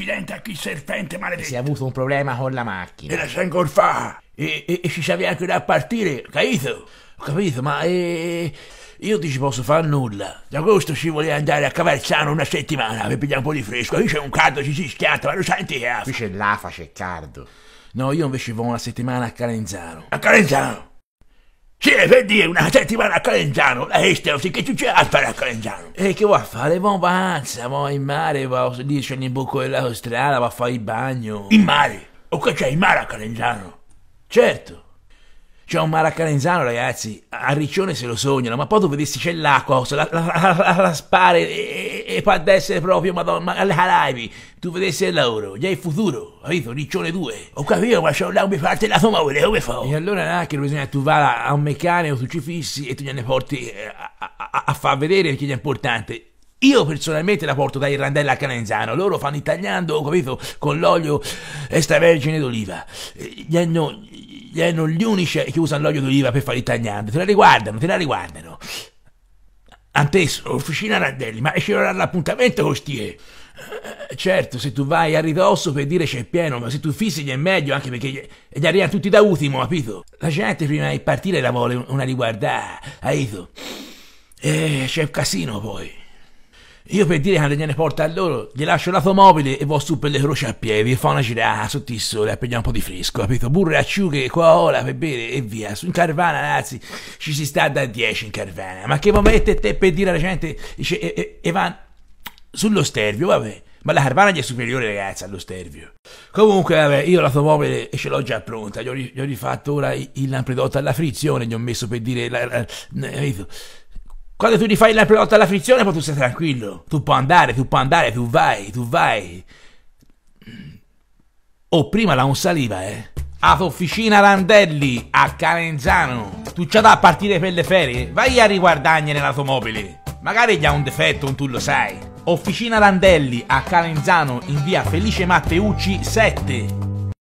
accidente a chi serpente maledetto. Si è avuto un problema con la macchina. E la si è ingolfata. E, e, e ci sapeva anche da partire, capito? Ho capito, ma e, io ti ci posso fare nulla. D'agosto ci voleva andare a Cavarzano una settimana per pigliare un po' di fresco. Qui c'è un caldo, ci si schianta, ma lo senti che ha? Qui c'è l'afa, c'è caldo. No, io invece vado una settimana a Calenzano. A Calenzano? Sì, per dire, una settimana a Calenzano, la estero, sì, che tu c'è a fare a Calenzano? E che vuoi fare? Boh, avanza, boh, in mare, vuoi lì c'è in buco della strada, vuoi fare il bagno. In mare? O che c'è in mare a Calenzano? Certo. C'è un maracanenzano, ragazzi, a Riccione se lo sognano, ma poi tu vedessi c'è l'acqua, la, la, la, la, spare e, e, e può essere proprio madonna, alle Caraibi, tu vedessi il lavoro, già il futuro, capito? Riccione 2. Ho capito, ma c'è un lago parte la tua mobile, come fa? E allora là ah, che bisogna che tu vada a un meccanico, tu ci fissi e tu gliene porti eh, a, a, a far vedere perché gli è importante. Io personalmente la porto da Irlandella a Canenzano, loro fanno italiano, capito, con l'olio extravergine d'oliva. Eh, gli hanno gli erano gli unici che usano l'olio d'oliva per fare i tagliandi, te la riguardano, te la riguardano. Antes, officina Randelli, ma c'era l'appuntamento con stie. Eh, eh, certo, se tu vai a ridosso per dire c'è pieno, ma se tu fissi gli è meglio anche perché gli, arrivano tutti da ultimo, capito? La gente prima di partire la vuole una riguardata, capito? E eh, c'è il casino poi. Io per dire quando gliene porta a loro, gli lascio l'automobile e vo su per le croci a piedi e fa una girata sotto il sole a pigliare un po' di fresco, capito? Burre, acciughe, qua cola per bere e via. Su in carvana, ragazzi, ci si sta da 10 in carvana. Ma che momento te per dire alla gente, dice, e, e, e van sullo stervio, vabbè. Ma la carvana gli è superiore, ragazzi, allo stervio. Comunque, vabbè, io l'automobile ce l'ho già pronta. Gli ho, gli ho rifatto ora il lampredotto alla frizione, gli ho messo per dire... La, la, la, la, la, La, la, la, quando tu rifai la pelota alla frizione, poi tu stai tranquillo. Tu puoi andare, tu puoi andare, tu vai, tu vai. Mm. Oh, prima la non saliva, eh. officina Randelli a Calenzano. Tu c'è da partire per le ferie? Vai a riguardarne l'automobile. Magari gli ha un defetto, tu lo sai. Officina Randelli a Calenzano in via Felice Matteucci 7.